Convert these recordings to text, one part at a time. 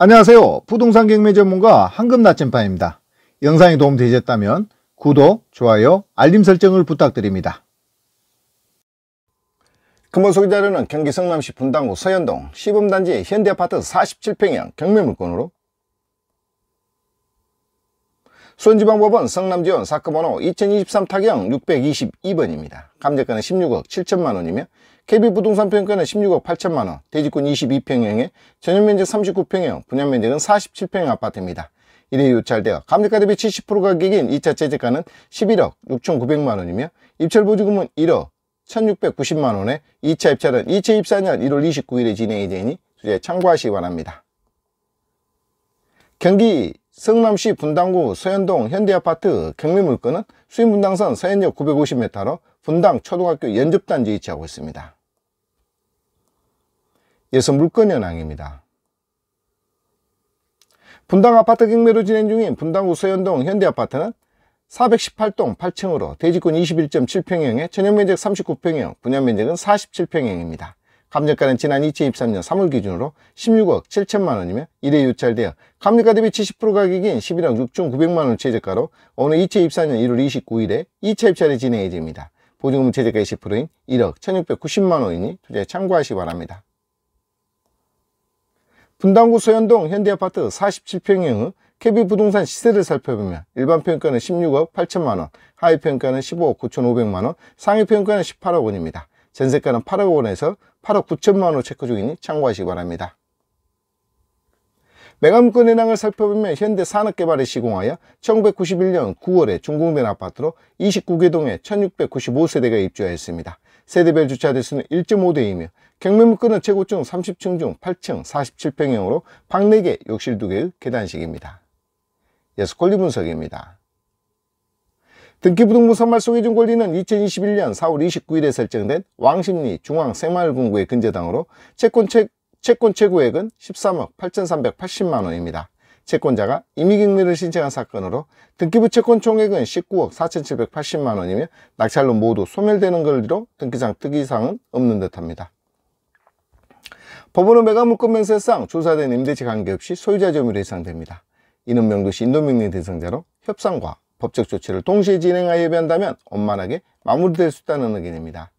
안녕하세요. 부동산 경매 전문가 황금 나침반입니다. 영상이 도움되셨다면 구독, 좋아요, 알림 설정을 부탁드립니다. 금번 소개자료는 경기 성남시 분당구 서현동 시범단지 현대아파트 47평형 경매 물건으로 손지방법은 성남지원 사건번호 2023 타경 622번입니다. 감정가는 16억 7천만원이며 KB부동산 평가는 16억 8천만원, 대지권 22평형에 전용면적 39평형, 분양면적은 47평형 아파트입니다. 이래 유찰되어 감정가 대비 70% 가격인 2차 재재가는 11억 6,900만원이며 입찰보증금은 1억 1,690만원에 2차 입찰은 2024년 1월 29일에 진행이 되니 주제 참고하시기 바랍니다. 경기 성남시 분당구 서현동 현대아파트 경매물건은 수인분당선 서현역 950m로 분당 초등학교 연접단지에 위치하고 있습니다. 예서 물건 현황입니다. 분당 아파트 경매로 진행 중인 분당구 서현동 현대아파트는 418동 8층으로 대지권 21.7평형에 전용면적 39평형, 분양면적은 47평형입니다. 감정가는 지난 2023년 3월 기준으로 16억 7천만 원이며 이래 유찰되어 감정가 대비 70% 가격인 11억 6천 9백만 원 최저가로 오늘 2024년 1월 29일에 2차 입찰이 진행 예정니다 보증금 최저가의 10%인 1억 1,690만 원이니 투자에 참고하시기 바랍니다. 분당구 소현동 현대아파트 47평형의 캐비 부동산 시세를 살펴보면 일반 평가는 16억 8천만 원, 하위 평가는 15억 9,500만 원, 상위 평가는 18억 원입니다. 전세가는 8억 원에서 8억 9천만 원을 체크 중이니 참고하시기 바랍니다. 매감권 현황을 살펴보면 현대 산업개발에 시공하여 1991년 9월에 중공된 아파트로 29개동에 1695세대가 입주하였습니다. 세대별 주차대수는 1.5대이며 경매물건은 최고층 30층 중 8층 47평형으로 방 4개, 욕실 2개의 계단식입니다. 예스콜리 분석입니다. 등기부등본선 말소기중 권리는 2021년 4월 29일에 설정된 왕십리 중앙새마을금고의 근저당으로 채권, 채, 채권 최고액은 13억 8,380만원입니다. 채권자가 임의경매를 신청한 사건으로 등기부 채권 총액은 19억 4,780만원이며 낙찰로 모두 소멸되는 권리로 등기상 특이사항은 없는 듯합니다. 법원은 매각물권 면세상 조사된 임대차 관계없이 소유자 점유로 해상됩니다. 이는 명도시 인도명령 대상자로 협상과 법적 조치를 동시에 진행하여 예비한다면 원만하게 마무리될 수 있다는 의견입니다.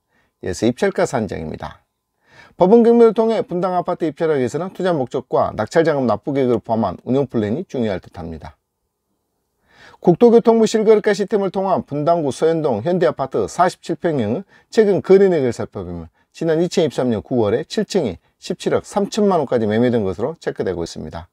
예스 입찰가 산정입니다. 법원 경매를 통해 분당 아파트 입찰하기 위해서는 투자 목적과 낙찰자금 납부 계획을 포함한 운영 플랜이 중요할 듯합니다. 국토교통부 실거래가 시스템을 통한 분당구 서현동 현대아파트 47평형은 최근 거래액을 살펴보면 지난 2023년 9월에 7층이 17억 3천만원까지 매매된 것으로 체크되고 있습니다.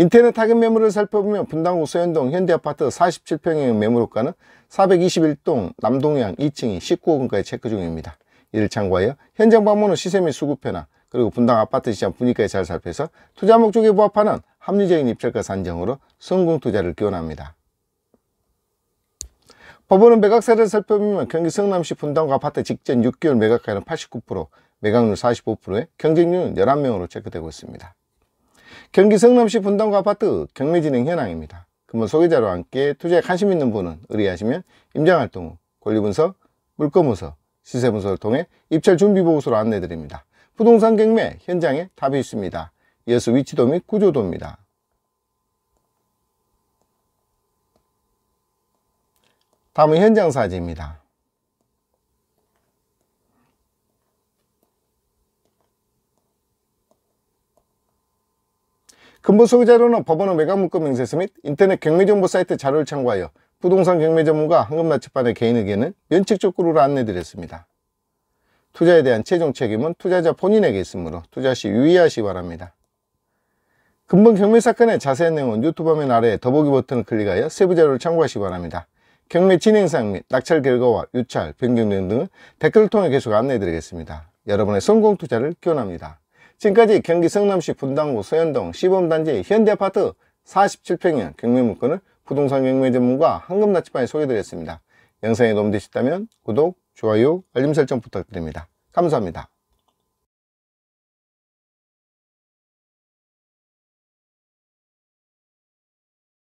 인터넷 타겟 매물을 살펴보면 분당 우서현동 현대아파트 47평형 매물호가는 421동 남동향 2층이 19억원까지 체크 중입니다. 이를 참고하여 현장 방문 은 시세 및 수급 변나 그리고 분당 아파트 시장 분위기까지 잘 살펴서 투자 목적에 부합하는 합리적인 입찰가 산정으로 성공 투자를 기원합니다. 법원은 매각세를 살펴보면 경기 성남시 분당구 아파트 직전 6개월 매각가는 89%, 매각률 45%에 경쟁률은 11명으로 체크되고 있습니다. 경기 성남시 분당구 아파트 경매 진행 현황입니다. 금번 소개자와 함께 투자에 관심 있는 분은 의뢰하시면 임장활동 후 권리분석, 물건분석, 시세분석을 통해 입찰 준비보고서로 안내드립니다. 부동산 경매 현장에 답이 있습니다. 이어서 위치도 및 구조도입니다. 다음은 현장 사진입니다. 근본 소비 자료는 법원의 매각문건 명세서 및 인터넷 경매정보 사이트 자료를 참고하여 부동산 경매 전문가 황금나치판의 개인 의견은 연측적으로 안내드렸습니다. 투자에 대한 최종 책임은 투자자 본인에게 있으므로 투자 시 유의하시기 바랍니다. 금번 경매 사건의 자세한 내용은 유튜브 화면 아래 더보기 버튼을 클릭하여 세부 자료를 참고하시기 바랍니다. 경매 진행상 및 낙찰 결과와 유찰, 변경 등등은 댓글을 통해 계속 안내해드리겠습니다. 여러분의 성공 투자를 기원합니다. 지금까지 경기 성남시 분당구 서현동 시범단지 현대아파트 47평형 경매 물건을 부동산 경매 전문가 황금나치반에 소개드렸습니다. 영상이 도움되셨다면 구독, 좋아요, 알림 설정 부탁드립니다. 감사합니다.